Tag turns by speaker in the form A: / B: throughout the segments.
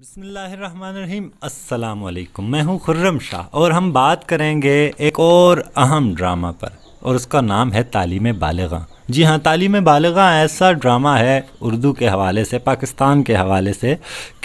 A: बसमीम् अल्लाम मैं हूँ खुर्रम शाह और हम बात करेंगे एक और अहम ड्रामा पर और उसका नाम है तालीम बालगा जी हाँ तालीम बालगा ऐसा ड्रामा है उर्दू के हवाले से पाकिस्तान के हवाले से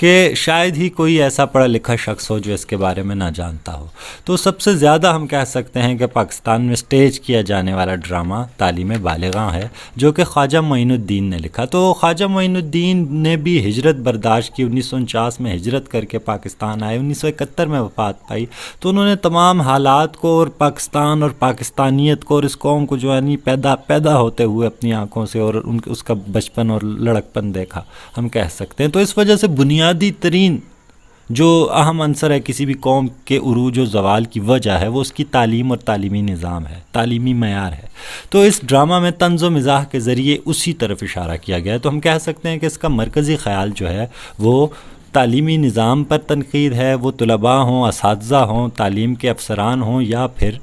A: कि शायद ही कोई ऐसा पढ़ा लिखा शख्स हो जो इसके बारे में ना जानता हो तो सबसे ज़्यादा हम कह सकते हैं कि पाकिस्तान में स्टेज किया जाने वाला ड्रामा तालीम बालगा है जो कि ख्वाजा मोइनुद्दीन ने लिखा तो ख्वाजा मोइनुद्दीन ने भी हिजरत बर्दाश्त की उन्नीस में हिजरत करके पाकिस्तान आए उन्नीस में वफ़ात पाई तो उन्होंने तमाम हालात को और पाकिस्तान और पाकिस्तानियत को और इस कौम को जो है नहीं पैदा पैदा होते हुए अपनी आंखों से और उन उसका बचपन और लड़कपन देखा हम कह सकते हैं तो इस वजह से बुनियादी तरीन जो अहम अंसर है किसी भी कौम के उरूज और जवाल की वजह है वो उसकी तालीम और तालीमी निज़ाम है तालीमी मैार है तो इस ड्रामा में तंज व मज़ाह के ज़रिए उसी तरफ इशारा किया गया है तो हम कह सकते हैं कि इसका मरकज़ी ख्याल जो है वो तालीमी निज़ाम पर तनकीद है वो तलबा हों इस हों तालीम के अफसरान हों या फिर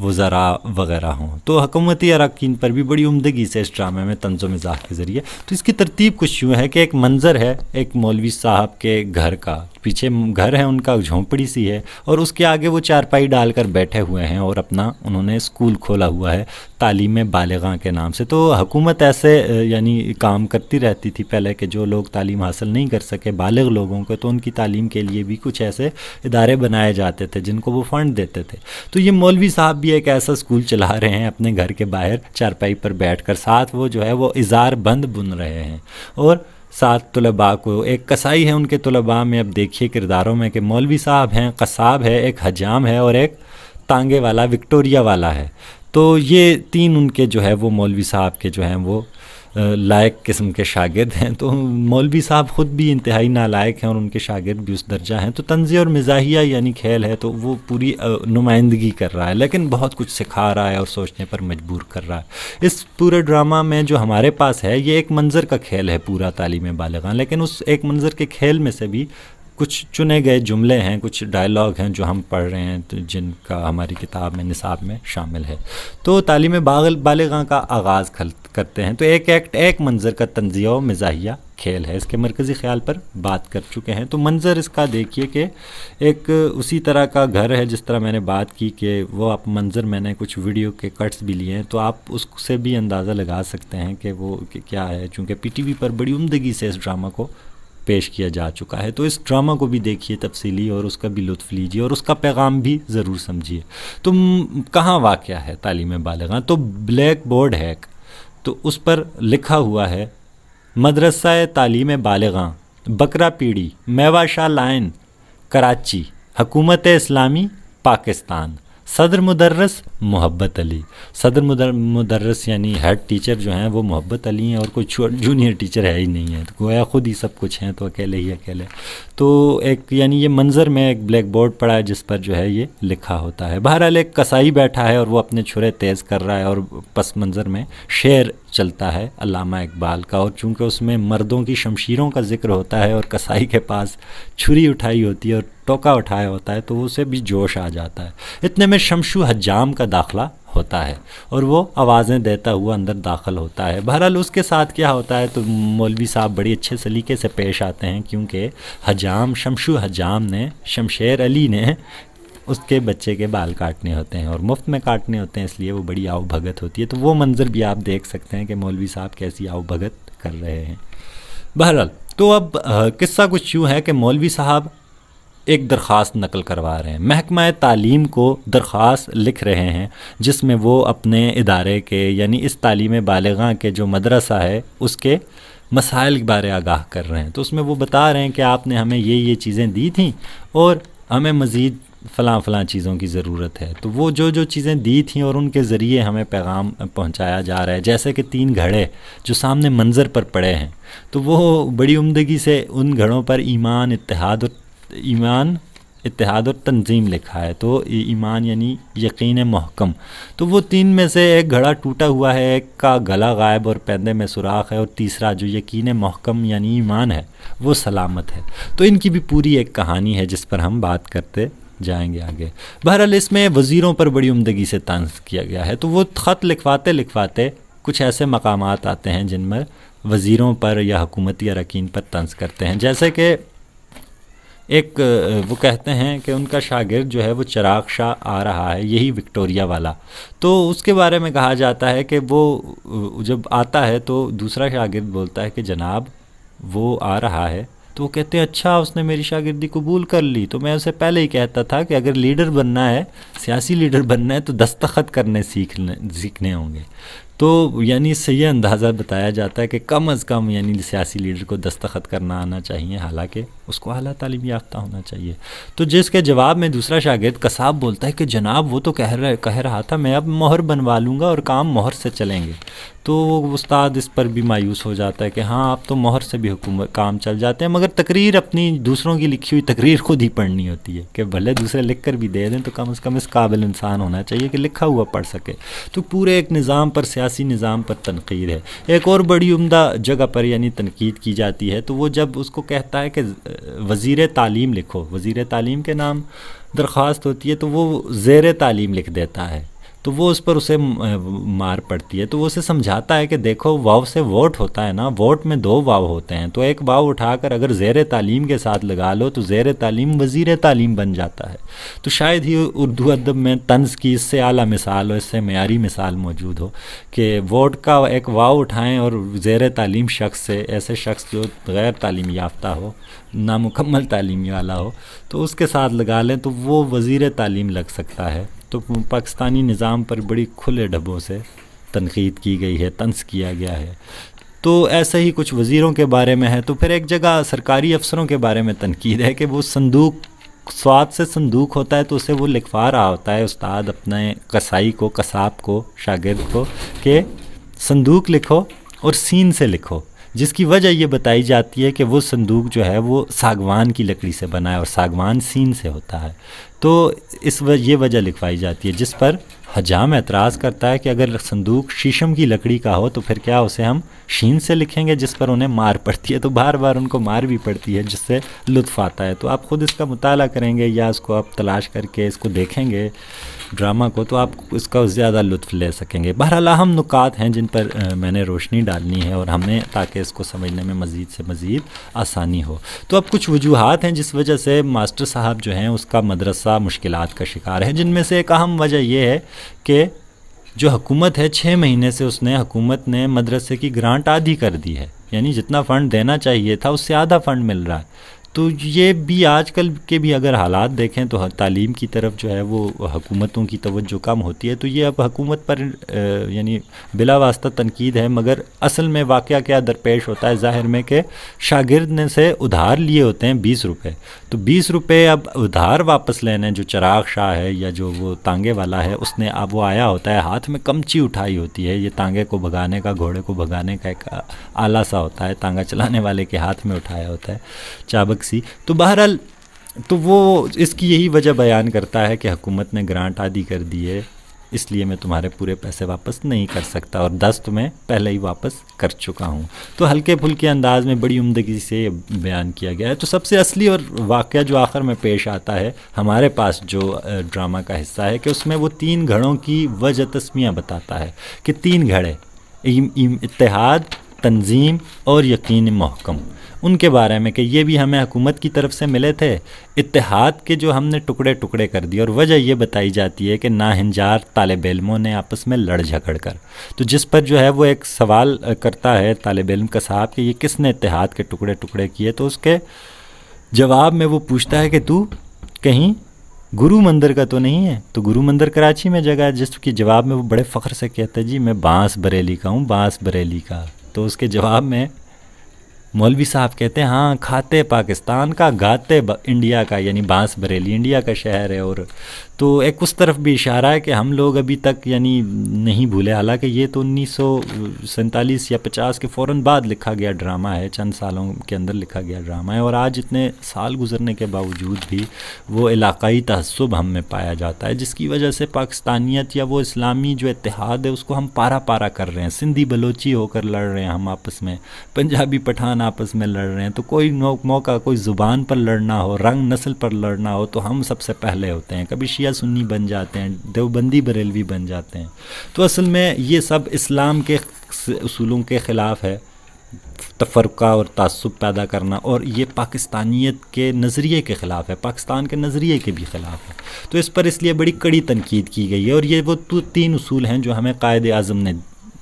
A: वज़रा वगैरह हों तो हकूमती अरकान पर भी बड़ी उमदगी से इस ड्रामे में तंज मिजाक के ज़रिए तो इसकी तरतीब कुछ यूँ है कि एक मंज़र है एक मौलवी साहब के घर का पीछे घर है उनका झोंपड़ी सी है और उसके आगे वो चारपाई डालकर बैठे हुए हैं और अपना उन्होंने स्कूल खोला हुआ है तालीम बालगा के नाम से तो हुकूमत ऐसे यानी काम करती रहती थी पहले कि जो लोग तालीम हासिल नहीं कर सके बालग लोगों को तो उनकी तालीम के लिए भी कुछ ऐसे इदारे बनाए जाते थे जिनको वो फ़ंड देते थे तो ये मौलवी साहब भी एक ऐसा स्कूल चला रहे हैं अपने घर के बाहर चारपाई पर बैठ साथ वो जो है वो इज़ार बंद बुन रहे हैं और सात तलबा को एक कसाई है उनके तलबा में अब देखिए किरदारों में कि मौलवी साहब हैं कसाब है एक हजाम है और एक तांगे वाला विक्टोरिया वाला है तो ये तीन उनके जो है वो मौलवी साहब के जो हैं वो लायक किस्म के शागिद हैं तो मौलवी साहब ख़ुद भी इंतहाई नालायक हैं और उनके शागिद भी उस दर्जा हैं तो तंज़ी और मिजाहिया यानी खेल है तो वो पूरी नुमाइंदगी कर रहा है लेकिन बहुत कुछ सिखा रहा है और सोचने पर मजबूर कर रहा है इस पूरे ड्रामा में जो हमारे पास है ये एक मंज़र का खेल है पूरा तालीम बालगा लेकिन उस एक मंज़र के खेल में से भी कुछ चुने गए जुमले हैं कुछ डायलॉग हैं जो हम पढ़ रहे हैं तो जिनका हमारी किताब में निसाब में शामिल है तो तालीम बागल बालगा का आगाज़ करते हैं तो एक एक्ट एक मंज़र का तंजिया व मिजाहिया खेल है इसके मरकज़ी ख्याल पर बात कर चुके हैं तो मंज़र इसका देखिए कि एक उसी तरह का घर है जिस तरह मैंने बात की कि वो आप मंज़र मैंने कुछ वीडियो के कट्स भी लिए हैं तो आप उससे भी अंदाज़ा लगा सकते हैं कि वो क्या है चूँकि वी पर बड़ी उमदगी से इस ड्रामा को पेश किया जा चुका है तो इस ड्रामा को भी देखिए तफसीली और उसका भी लुत्फ़ लीजिए और उसका पैगाम भी ज़रूर समझिए तो कहाँ वाक़ है तालीम बालगा तो ब्लैक बोर्ड है तो उस पर लिखा हुआ है मदरसा तालीम बालगा बकरा पीढ़ी मेवा शाह लाइन कराची हकूमत इस्लामी पाकिस्तान सदर मुदर्रस मोहब्बत अली सदर मुदर, मुदर्रस यानी हेड टीचर जो हैं वो मोहब्बत अली हैं और कोई जूनियर टीचर है ही नहीं है तो गोया ख़ुद ही सब कुछ हैं तो अकेले ही अकेले तो एक यानी ये मंज़र में एक ब्लैक बोर्ड पड़ा है जिस पर जो है ये लिखा होता है बहरहाल एक कसाई बैठा है और वो अपने छुरे तेज़ कर रहा है और पस मंज़र में शेर चलता है अलामा इकबाल का और चूंकि उसमें मर्दों की शमशीरों का जिक्र होता है और कसाई के पास छुरी उठाई होती है और टोका उठाया होता है तो उसे भी जोश आ जाता है इतने में शमशु हजाम का दाखला होता है और वो आवाज़ें देता हुआ अंदर दाखिल होता है बहरहाल उसके साथ क्या होता है तो मौलवी साहब बड़ी अच्छे सलीके से पेश आते हैं क्योंकि हजाम शमशु हजाम ने शमशेर अली ने उसके बच्चे के बाल काटने होते हैं और मुफ्त में काटने होते हैं इसलिए वो बड़ी आव भगत होती है तो वो मंज़र भी आप देख सकते हैं कि मौलवी साहब कैसी आव भगत कर रहे हैं बहरहाल तो अब किस्सा कुछ यूँ है कि मौलवी साहब एक दरख्वास्त नकल करवा रहे हैं महकमा तालीम को दरख्वास्त लिख रहे हैं जिसमें वो अपने इदारे के यानी इस तालीम बालगा के जो मदरसा है उसके मसाइल के बारे आगाह कर रहे हैं तो उसमें वो बता रहे हैं कि आपने हमें ये ये चीज़ें दी थी और हमें मज़ीद फ़लाँ फ़लाँ चीज़ों की ज़रूरत है तो वो जो जो चीज़ें दी थी और उनके ज़रिए हमें पैगाम पहुंचाया जा रहा है जैसे कि तीन घड़े जो सामने मंज़र पर पड़े हैं तो वो बड़ी उमदगी से उन घड़ों पर ईमान इतिहाद और ईमान इतिहाद और तंजीम लिखा है तो ईमान यानी यकीन महकम तो वो तीन में से एक घड़ा टूटा हुआ है एक का गला गायब और पैदे में सुराख है और तीसरा जो यकीन महकम यानी ईमान है वो सलामत है तो इनकी भी पूरी एक कहानी है जिस पर हम बात करते जाएंगे आगे बहरहाल इसमें वज़ीरों पर बड़ी उमदगी से तंज किया गया है तो वो ख़त लिखवाते लिखवाते कुछ ऐसे मकाम आते हैं जिनमें वज़ीरों पर या हकूमती अरकान पर तंज करते हैं जैसे कि एक वो कहते हैं कि उनका शागिर्द जो है वो चिराग शाह आ रहा है यही विक्टोरिया वाला तो उसके बारे में कहा जाता है कि वो जब आता है तो दूसरा शागिर्द बोलता है कि जनाब वो आ रहा है तो वो कहते हैं अच्छा उसने मेरी शागिर्दी कबूल कर ली तो मैं उसे पहले ही कहता था कि अगर लीडर बनना है सियासी लीडर बनना है तो दस्तखत करने सीखने सीखने होंगे तो यानी इससे यह अंदाज़ा बताया जाता है कि कम अज़ कम यानी सियासी लीडर को दस्तखत करना आना चाहिए हालांकि उसको अली तालीम याफ्ता होना चाहिए तो जिसके जवाब में दूसरा शागिद कसाब बोलता है कि जनाब वो तो कह रहा कह रहा था मैं अब मोहर बनवा लूँगा और काम मोहर से चलेंगे तो वो उस्ताद इस पर भी मायूस हो जाता है कि हाँ आप तो मोहर से भी हुकूमत काम चल जाते हैं मगर तकरीर अपनी दूसरों की लिखी हुई तकरीर खुद ही पढ़नी होती है कि भले दूसरे लिख कर भी दे दें तो कम अज़ कम इस काबिल इंसान होना चाहिए कि लिखा हुआ पढ़ सके तो पूरे एक निज़ाम पर सिया सियासी निज़ाम पर तनकीद है एक और बड़ी उम्दा जगह पर यानी तनकीद की जाती है तो वो जब उसको कहता है कि वज़ी तालीम लिखो वज़ी तालीम के नाम दरख्वास्त होती है तो वो ज़ेर तालीम लिख देता है तो वो उस पर उसे मार पड़ती है तो वो उसे समझाता है कि देखो वाव से वोट होता है ना वोट में दो वाव होते हैं तो एक वाव उठाकर अगर ज़ेर तालीम के साथ लगा लो तो ज़ेर तालीम वज़ीर तालीम बन जाता है तो शायद ही उर्दू अदब में तंज की इससे आला मिसाल और इससे मैारी मिसाल मौजूद हो कि वोट का एक वाव उठाएँ और ज़ेर तालीम शख्स से ऐसे शख्स जो गैर तालीम याफ्ता हो नामुकम्मल तालीम वाला हो तो उसके साथ लगा लें तो वो वज़ीर तालीम लग सकता है तो पाकिस्तानी निज़ाम पर बड़ी खुले डब्बों से तनकीद की गई है तंस किया गया है तो ऐसा ही कुछ वज़ीरों के बारे में है तो फिर एक जगह सरकारी अफसरों के बारे में तनकीद है कि वो संदूक स्वाद से संदूक होता है तो उसे वो लिखवा रहा होता है उस्ताद अपने कसाई को कसाब को शागिर्द को कि संदूक लिखो और सीन से लिखो जिसकी वजह ये बताई जाती है कि वो संदूक जो है वो सागवान की लकड़ी से बना है और सागवान सीन से होता है तो इस वजह ये वजह लिखवाई जाती है जिस पर हजाम एतराज़ करता है कि अगर संदूक शीशम की लकड़ी का हो तो फिर क्या उसे हम शीन से लिखेंगे जिस पर उन्हें मार पड़ती है तो बार बार उनको मार भी पड़ती है जिससे लुत्फ़ आता है तो आप ख़ुद इसका मुताल करेंगे या इसको आप तलाश करके इसको देखेंगे ड्रामा को तो आप इसका ज़्यादा लुत्फ़ ले सकेंगे बहरहाल अहम नुकात हैं जिन पर मैंने रोशनी डालनी है और हमें ताकि इसको समझने में मज़ीद से मज़ीद आसानी हो तो अब कुछ वजूहत हैं जिस वजह से मास्टर साहब जो हैं उसका मदरसा मुश्किल का शिकार है जिनमें से एक अहम वजह यह है कि जो हकूमत है छः महीने से उसने हुकूमत ने मदरसे की ग्रांट आधी कर दी है यानी जितना फ़ंड देना चाहिए था उससे आधा फ़ंड मिल रहा है तो ये भी आजकल के भी अगर हालात देखें तो तालीम की तरफ जो है वो हकूमतों की तवज्जो कम होती है तो ये अब हकूमत पर यानी बिला वास्ता तनकीद है मगर असल में वाक़ क्या दरपेश होता है ज़ाहिर में कि शागिर्द ने से उधार लिए होते हैं बीस रुपये तो बीस रुपये अब उधार वापस लेने जो चराग शाह है या जो वो तांगे वाला है उसने अब वो आया होता है हाथ में कमची उठाई होती है ये तांगे को भगाने का घोड़े को भगाने का एक आला सा होता है तांगा चलाने वाले के हाथ में उठाया होता है चाबक सी तो बहरहाल तो वो इसकी यही वजह बयान करता है कि हुकूमत ने ग्रांट आदि कर दिए इसलिए मैं तुम्हारे पूरे पैसे वापस नहीं कर सकता और दस तो मैं पहले ही वापस कर चुका हूँ तो हल्के फुल्के अंदाज में बड़ी उमदगी से बयान किया गया है तो सबसे असली और वाक़ जो आखिर में पेश आता है हमारे पास जो ड्रामा का हिस्सा है कि उसमें वो तीन घड़ों की वजह तस्मियाँ बताता है कि तीन घड़े इतहाद इतिहाद तंजीम और यकीन महकम उनके बारे में कि ये भी हमें हुकूमत की तरफ से मिले थे इतिहाद के जो हमने टुकड़े टुकड़े कर दिए और वजह यह बताई जाती है कि नाहिंजार तालब इलमों ने आपस में लड़ झगड़ कर तो जिस पर जो है वो एक सवाल करता है तालब इलम का साहब कि ये किसने इतिहाद के टुकड़े टुकड़े किए तो उसके जवाब में वो पूछता है कि तू कहीं गुरु मंदिर का तो नहीं है तो गुरु मंदिर कराची में जगह है जिसके जवाब में वो बड़े फ़ख्र से कहता है जी मैं बांस बरेली का हूँ बांस बरेली का तो उसके जवाब में मौलवी साहब कहते हैं हाँ खाते पाकिस्तान का गाते इंडिया का यानी बांस बरेली इंडिया का शहर है और तो एक उस तरफ भी इशारा है कि हम लोग अभी तक यानी नहीं भूले हालांकि ये तो उन्नीस या 50 के फ़ौर बाद लिखा गया ड्रामा है चंद सालों के अंदर लिखा गया ड्रामा है और आज इतने साल गुजरने के बावजूद भी वो इलाक़ाई तहसब हम में पाया जाता है जिसकी वजह से पाकिस्तानियत या वो इस्लामी जो इतिहाद है उसको हम पारा पारा कर रहे हैं सिंधी बलोची होकर लड़ रहे हैं हम आपस में पंजाबी पठान आपस में लड़ रहे हैं तो कोई मौका कोई ज़ुबान पर लड़ना हो रंग नस्ल पर लड़ना हो तो हम सबसे पहले होते हैं कभी शिया सुन्नी बन जाते हैं देवबंदी बरेलवी बन जाते हैं तो असल में ये सब इस्लाम के असूलों के ख़िलाफ़ है तफरका और तसब पैदा करना और ये पाकिस्तानियत के नज़रिए के ख़िलाफ़ है पाकिस्तान के नज़रिए के भी ख़िलाफ़ है तो इस पर इसलिए बड़ी कड़ी तनकीद की गई है और ये वो तो तीन असूल हैं जो हमें कायद अज़म ने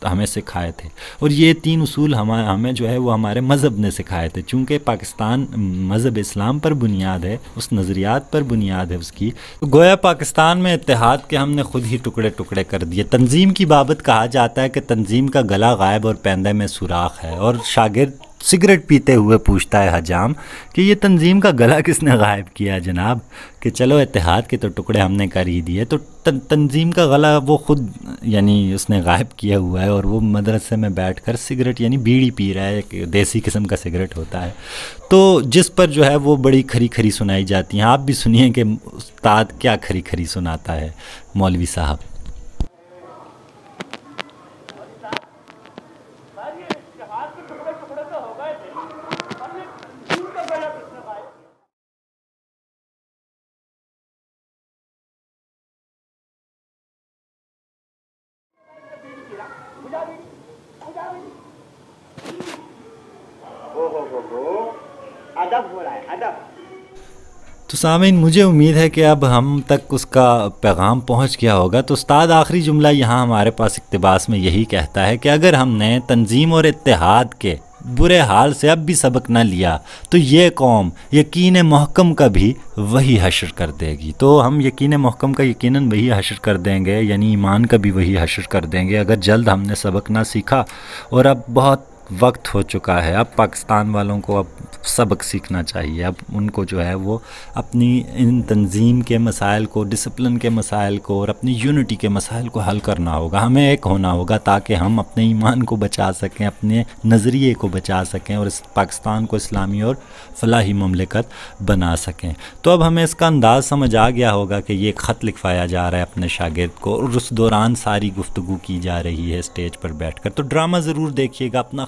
A: हमें सिखाए थे और ये तीन उसूल हम हमें जो है वो हमारे मज़हब ने सिखाए थे चूँकि पाकिस्तान मज़हब इस्लाम पर बुनियाद है उस नज़रियात पर बुनियाद है उसकी तो गोया पाकिस्तान में इतिहाद के हमने ख़ुद ही टुकड़े टुकड़े कर दिए तंजीम की बाबत कहा जाता है कि तंजीम का गला गायब और पैंदे में सुराख है और शागिर्द सिगरेट पीते हुए पूछता है हजाम कि ये तंजीम का गला किसने गायब किया जनाब कि चलो इतिहाद के तो टुकड़े हमने कर ही दिए तो तन, तंजीम का गला वो ख़ुद यानी उसने गायब किया हुआ है और वो मदरसे में बैठ कर सिगरेट यानी बीड़ी पी रहा है एक देसी किस्म का सिगरेट होता है तो जिस पर जो है वो बड़ी खरी खरी सुनाई जाती हैं आप भी सुनिए कि उस्ताद क्या खरी खरी सुनाता है मौलवी साहब तो सामिन मुझे उम्मीद है कि अब हम तक उसका पैगाम पहुंच गया होगा तो उस्ताद आखिरी जुमला यहाँ हमारे पास इकतबास में यही कहता है कि अगर हमने तंजीम और इतिहाद के बुरे हाल से अब भी सबक ना लिया तो ये कौम यकीन महकम का भी वही हशर कर देगी तो हम यकीन महकम का यकीन वही हशर कर देंगे यानी ईमान का भी वही हशर कर देंगे अगर जल्द हमने सबक ना सीखा और अब बहुत वक्त हो चुका है अब पाकिस्तान वालों को अब सबक सीखना चाहिए अब उनको जो है वो अपनी इन तंजीम के मसाइल को डिसिप्लिन के मसाइल को और अपनी यूनिटी के मसाइल को हल करना होगा हमें एक होना होगा ताकि हम अपने ईमान को बचा सकें अपने नज़रिए को बचा सकें और इस पाकिस्तान को इस्लामी और फलाही ममलिकत बना सकें तो अब हमें इसका अंदाज़ समझ आ गया होगा कि ये ख़त लिखवाया जा रहा है अपने शागिद को और उस दौरान सारी गुफ्तु की जा रही है स्टेज पर बैठ कर तो ड्रामा ज़रूर देखिएगा अपना